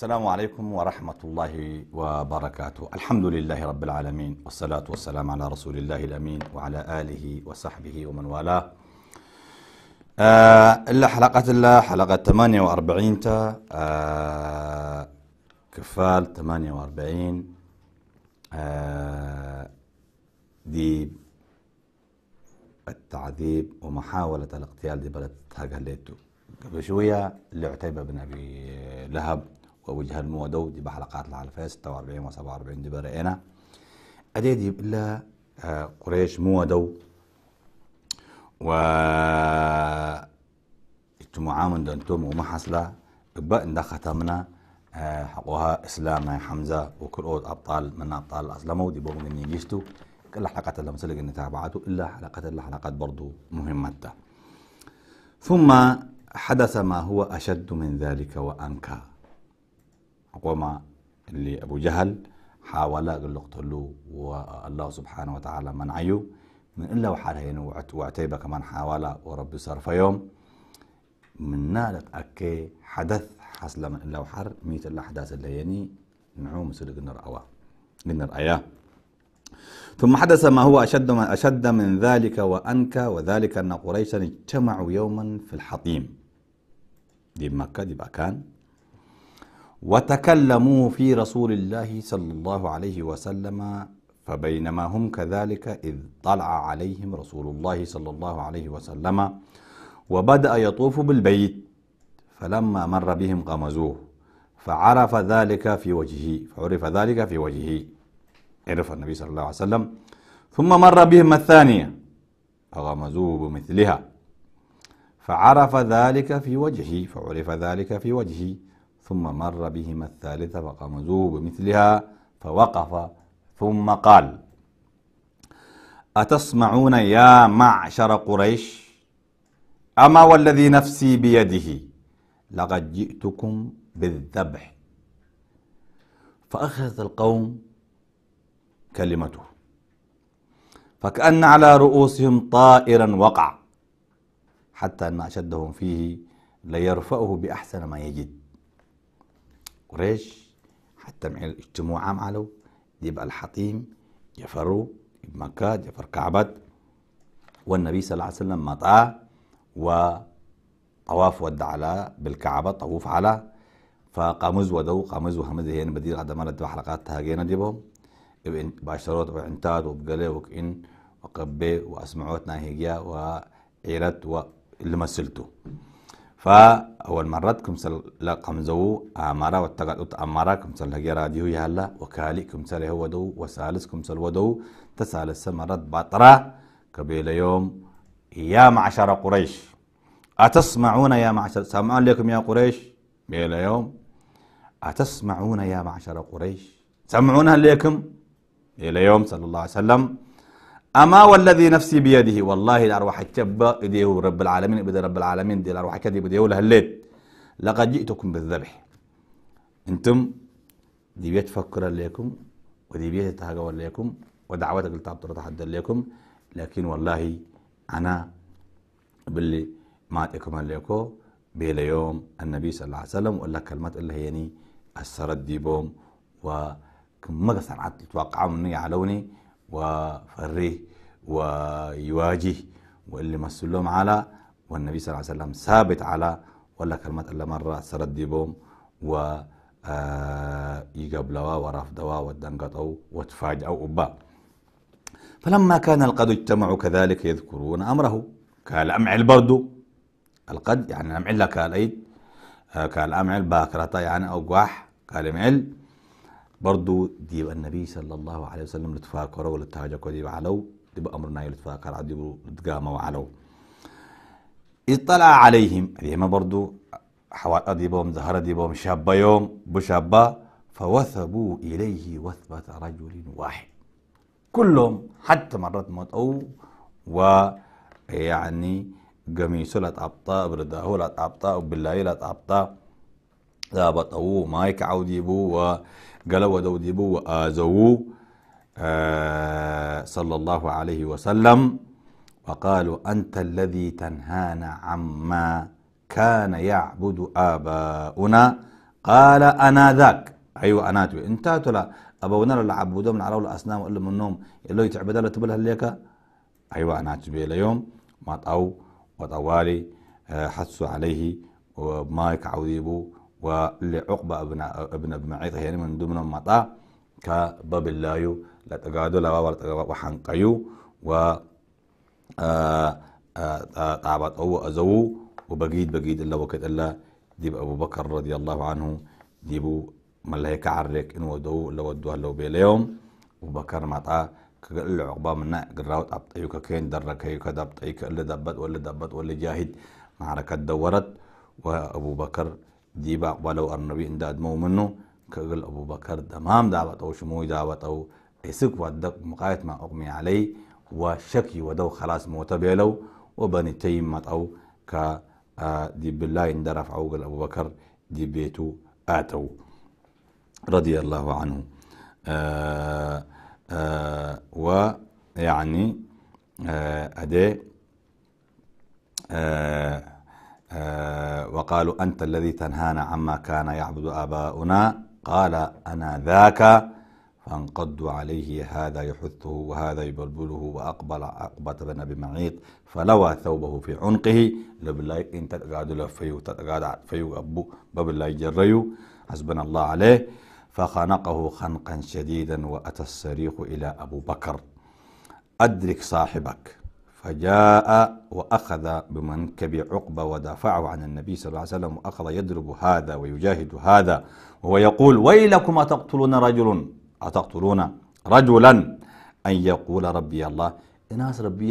السلام عليكم ورحمة الله وبركاته الحمد لله رب العالمين والصلاة والسلام على رسول الله الأمين وعلى آله وصحبه ومن والاه آه إلا حلقة الله حلقة 48 تا آه كفال 48 آه دي التعذيب ومحاولة الاغتيال دي بلد ليتو قبل شوية لعتيبة بن أبي لهب وجه المودو دي بحلقات العلفية 46 و 47 دي برئينا أدي دي بلا آه، قريش مودو و اجتماعا من دنتم وما حصلة ابا ان ختمنا آه، حقوها اسلام حمزة وكرؤود ابطال من ابطال الاسلام دي بوم من يجيستو كل حلقات اللي مسلق ان تابعته الا حلقات اللي حلقات برضو مهمة ثم حدث ما هو أشد من ذلك وأنكى حكومة اللي أبو جهل حاول قال له اقتلوه والله سبحانه وتعالى منعيه من إلا وحالهين وعتيبة كمان حاول وربي صار في يوم من نالت أكي حدث حصل من إلا وحر ميت إلا اللي يعني نعوم سلق نرأوا نرأياه ثم حدث ما هو أشد من, أشد من ذلك وأنكى وذلك أن قريشا اجتمعوا يوما في الحطيم دي مكة دي بكان وتكلموا في رسول الله صلى الله عليه وسلم فبينما هم كذلك إذ طلع عليهم رسول الله صلى الله عليه وسلم وبدأ يطوف بالبيت فلما مر بهم غمزوه فعرف ذلك في وجهه فعرف ذلك في وجهه عرف النبي صلى الله عليه وسلم ثم مر بهم الثانية فغمزوه بمثلها فعرف ذلك في وجهه فعرف ذلك في وجهه ثم مر بهما الثالثة فقمزوه بمثلها فوقف ثم قال أتسمعون يا معشر قريش أما والذي نفسي بيده لقد جئتكم بالذبح فأخذت القوم كلمته فكأن على رؤوسهم طائرا وقع حتى أن أشدهم فيه ليرفعه بأحسن ما يجد قريش حتى مع الاجتماع عام علو يبقى الحطيم جفروا بمكة جفر كعبة والنبي صلى الله عليه وسلم مطاع وطواف ود على بالكعبة طوف على فقامز ودو قامز وحمد هين بدير قد مرت حلقات تهاجينا ديبهم باشروت وعنتاد وبقلي وكئن وقبي واسمعوتنا هيجيا وعيرت واللي مثلته فا أول مرة فأول مرات كمسل زو أمارة والتقاطط أمارة سل هجي راديو يهلا وكالي كم سل هو دو وسالس كم سل ودو تسالس مرة بطرة قبيل يوم يا معشر قريش أتسمعون يا معشر سمعون لكم يا قريش بيل يوم أتسمعون يا معشر قريش سمعون لكم إلى يوم صلى الله عليه وسلم أما والذي نفسي بيده والله الأرواح تشبى إديه رب العالمين بدي رب العالمين دي الأرواح إديه بديه الليل لقد جئتكم بالذبح أنتم دي بيت فكر لكم ودي بيت تهجوا لكم ودعوتك لتعبطر تحدى لكم لكن والله أنا باللي ما أتكم لكم بيل يوم النبي صلى الله عليه وسلم ولا كلمات اللي هيني السرد بوم وكم مقصر عطل توقعوا مني علوني وفريه ويواجه واللي مسلم على والنبي صلى الله عليه وسلم ثابت على ولا كلمة الله مرة سرد بهم و آه، يقبلوا ورفضوا ودنقطوا وتفاجأوا أبا فلما كان القد اجتمعوا كذلك يذكرون أمره كالأمعل برضو القد يعني الأمعل لا كالأيد كالأمعل آه، باكرة يعني أو قواح كالأمعل برضو بقى النبي صلى الله عليه وسلم لتفاكروا علو دي بقى أمرنا يتفاكر عدي لتقاموا وعلو اطلع عليهم ما برضو حوار دي بوم زهرة دي بوم شابة يوم بشابة فوثبوا إليه وثبة رجل واحد كلهم حتى مرات موت أو ويعني قميصه لا تعبطا برداه لا تعبطا وبالله لا تعبطا ذابطوه مايك عوديبو وقلو بو وازو آه صلى الله عليه وسلم وقالوا أنت الذي تنهانا عما كان يعبد آباؤنا قال أنا ذاك أيوة أنا أنت تلا أبونا اللي عبدوهم من على الأصنام وقال منهم النوم اللي يتعبد له تبلها ليك أيوة أنا تبي اليوم ما طأو وطوالي آه، حسوا عليه ومايك عوديبو ولعقبة ابن ابن معيط يعني من ضمن مطاع كباب اللايو لتقادو لا وحنقيو و آه، آه، آه، تعبت أو أزو وبقيد بقيد إلا وقت إلا ديب أبو بكر رضي الله عنه ديبو ملايكة كعر إن ودو لو ودوها لو بيليوم وبكر مطا كقل العقبة منا قرّاو أبط أيوكا كين درك أيوكا دبط أيوكا إلا دبت ولا دبت ولا جاهد معركة دورت وأبو بكر ديبا ولو النبي انداد مومنو منه كقل أبو بكر دمام دعوت أو شموي دعوت أو إسك ودق مقايت ما أغمي عليه وشكي ودو خلاص موتبيلو وبني تيمت أو ك آه، دي بالله اندرف عوقل أبو بكر دي بيتو آتو رضي الله عنه آآ آه، آآ آه، ويعني أدي آآ آه، وقالوا أنت الذي تنهانا عما كان يعبد آباؤنا قال أنا ذاك فانقضوا عليه هذا يحثه وهذا يبلبله وأقبل عقبة بن أبي معيط فلوى ثوبه في عنقه لبلاي إن تتقاد لفيو تتقاد فيو أبو الله جريو حسبنا الله عليه فخنقه خنقا شديدا وأتى الصريخ إلى أبو بكر أدرك صاحبك فجاء وأخذ بمنكب عقبة ودافعه عن النبي صلى الله عليه وسلم وأخذ يضرب هذا ويجاهد هذا وهو يقول ويلكم أتقتلون رجل أتقتلون رجلا أن يقول ربي الله الناس ربي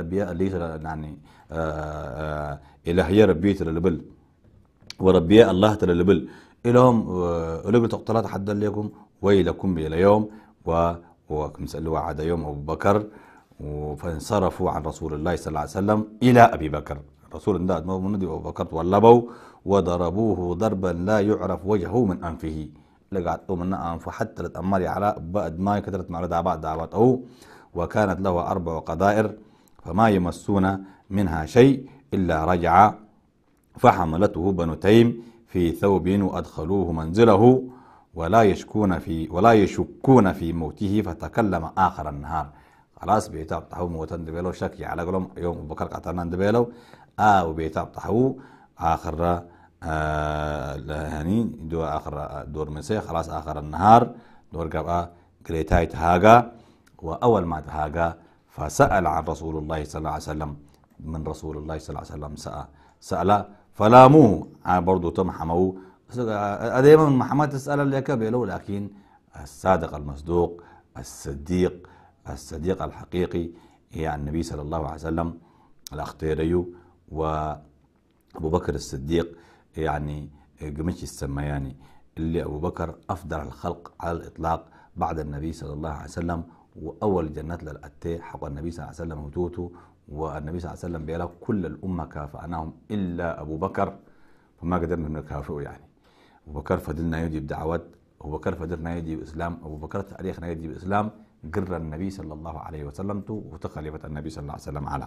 ربي ليس يعني آه، آه، الهي ربي تلبل وربي الله تلبل إلهم آه، إلهم تقتلات حدا لكم ويلكم إلى يوم وكم سألوا عاد يوم أبو بكر فانصرفوا عن رسول الله صلى الله عليه وسلم إلى أبي بكر رسول الله منذ أبو بكر تولبوا وضربوه ضربا لا يعرف وجهه من أنفه لقعد من أنف حتى لتأمر على بعد ما كثرت مع دعوات أو وكانت له أربع قدائر فما يمسون منها شيء إلا رجع فحملته بنو تيم في ثوب وأدخلوه منزله ولا يشكون في ولا يشكون في موته فتكلم آخر النهار خلاص بيتاب طحو موتن دبيلو شكي على قلم يوم بكر قطعنا دبيلو آه وبيتاب طحو آخر آه، هني دو آخر دور مسي خلاص آخر النهار دور قبقى قريتايت هاقا وأول ما تهاجا فسأل عن رسول الله صلى الله عليه وسلم من رسول الله صلى الله عليه وسلم سأل آه، سأل فلاموه برضو تم حمو دائما محمد تسأل لك بيلو لكن الصادق المصدوق الصديق الصديق الحقيقي هي النبي صلى الله عليه وسلم الأخطيري وأبو بكر الصديق يعني قمش السمياني اللي أبو بكر أفضل الخلق على الإطلاق بعد النبي صلى الله عليه وسلم وأول جنات للأتي حق النبي صلى الله عليه وسلم وتوته والنبي صلى الله عليه وسلم بيقول كل الأمة كافأناهم إلا أبو بكر فما قدرنا نكافئه يعني أبو بكر فضلنا يجيب دعوات أبو بكر فدر نايدي بإسلام أبو بكر تاريخ نايدي بإسلام قر النبي صلى الله عليه وسلم وتقلبت النبي صلى الله عليه وسلم على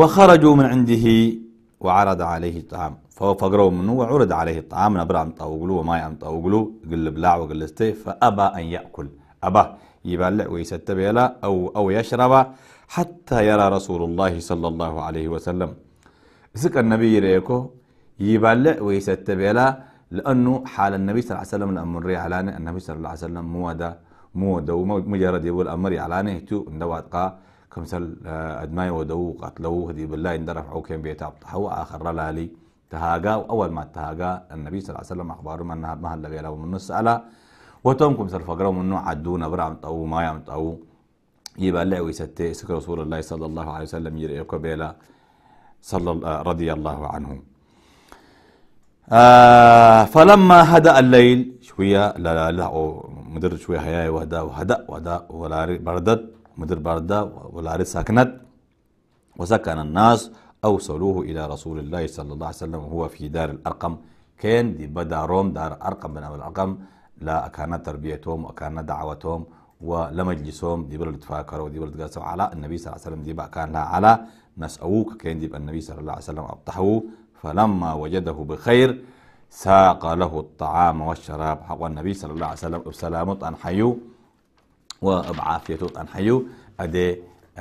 وخرجوا من عنده وعرض عليه الطعام فهو فقروا منه وعرض عليه الطعام نبرة أن طاوقلو وماي أن طاوقلو قل بلاع وقل استي فأبى أن يأكل أبى يبلع ويستبه لا أو, أو يشرب حتى يرى رسول الله صلى الله عليه وسلم زك النبي ريكو يبلع ويستبه لا لانه حال النبي صلى الله عليه وسلم الامر علانه النبي صلى الله عليه وسلم مو ده مو دو مجرد يقول امر علانه تو اندوات قا كمثل ادماي آه، ودو قتلوه هدي بالله ان رفعوا كان بيت ابطحوا اخر لالي تهاجا اول ما تهاجا النبي صلى الله عليه وسلم اخبارهم انها ما هلا بيلا من على وتمكم سر فقروا منه عدونا برام طو ما يام طو يبقى يبلع ويستي سكر رسول الله صلى الله عليه وسلم يرئيك بيلا صلى رضي الله عنهم آه، فلما هدأ الليل شوية لا لا لا مدر شوية هيا وهدا وهدأ وهدا بردت مدر بردة ولا سكنت وسكن الناس أوصلوه إلى رسول الله صلى الله عليه وسلم وهو في دار الأرقم كان دي بدا روم دار أرقم بن الأرقم لا كانت تربيتهم وكان دعوتهم ولمجلسهم دي بلد فاكروا دي بلد قاسوا على النبي صلى الله عليه وسلم دي بقى كان لا على نسأوك كان دي النبي صلى الله عليه وسلم أبطحوه فلما وجده بخير ساق له الطعام والشراب حق النبي صلى الله عليه وسلم بسلامة أن حيو وبعافيته أن حيو أدي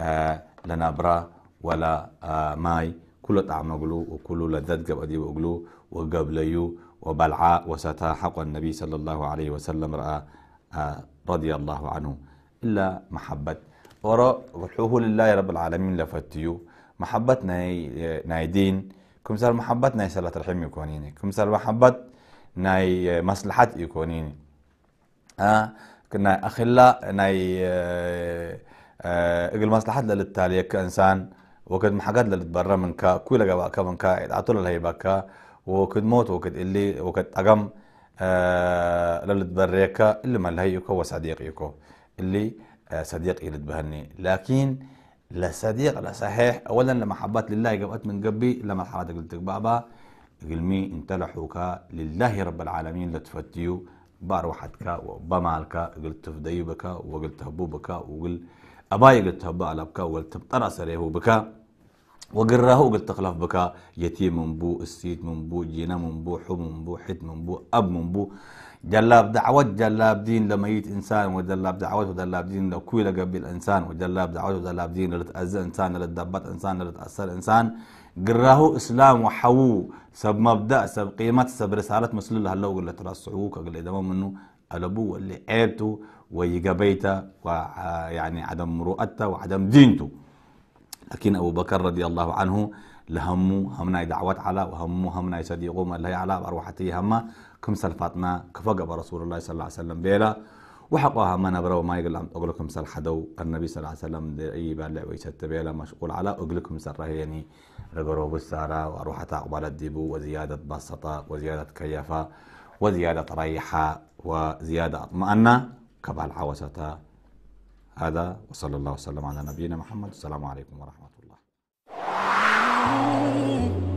آه، لنا برا ولا آه، ماي كل طعم أقلو وكل لذات قبل أدي وقبل يو وبلعاء وستا حق النبي صلى الله عليه وسلم رأى آه، رضي الله عنه إلا محبة ورحوه لله رب العالمين لفتيو محبة ناي, ناي دين كمثال محبت ناي صلة رحم يكونيني كمثال محبت ناي مصلحة يكونيني ها آه. كنا أخلا ناي آه، آه، اقل آه. مصلحة للتالي كإنسان وقد محقد للتبرر من كا كل جواب كا من كا عطول الهيبة كا وقد موت وقد اللي وقد أقم آه للتبرر اللي ما لهيكو وصديقيكو اللي آه صديقي اللي تبهني لكن لا صديق لا صحيح اولا لمحبات لله جبت من قبي لما الحرات قلت بابا قلمي انت لحوكا لله رب العالمين لتفتيو بار وحدك وبمالك قلت فديبك وقلت هبوبك وقل أباي قلت هبا على بكا وقلت بطرس بكا وقراه وقلت تخلف بكا يتيم من بو السيد من بو جينا من بو حب من بو حد من بو أب من بو جلاب دعوة جلاب دين لميت إنسان وجلاب دعوة وجلاب دين لكوي قبل إنسان وجلاب دعوة وجلاب دين لتأذى إنسان لتدبت إنسان لتأثر إنسان قراه إسلام وحو سب مبدأ سب قيمة سب رسالة مسلو الله لو قلت راسعوك قل إدمام منه ألبو اللي عيبته ويقبيته ويعني عدم مروءته وعدم دينته لكن أبو بكر رضي الله عنه لهمو همنا دعوات على وهمو همنا صديقو ملهي على بأرواحتي هما كم سلفاتنا كفقب رسول الله صلى الله عليه وسلم بيلا وحقها ما نبرو وما يقول أقولكم سل حدو النبي صلى الله عليه وسلم أي بالع ويشت بيلا مشغول على أقولكم سل يعني رجرو بالسارة وأروحة أقبال الدبو وزيادة بسطة وزيادة كيفة وزيادة ريحة وزيادة أطمأنة كبال عوستها هذا وصلى الله وسلم على نبينا محمد السلام عليكم ورحمة الله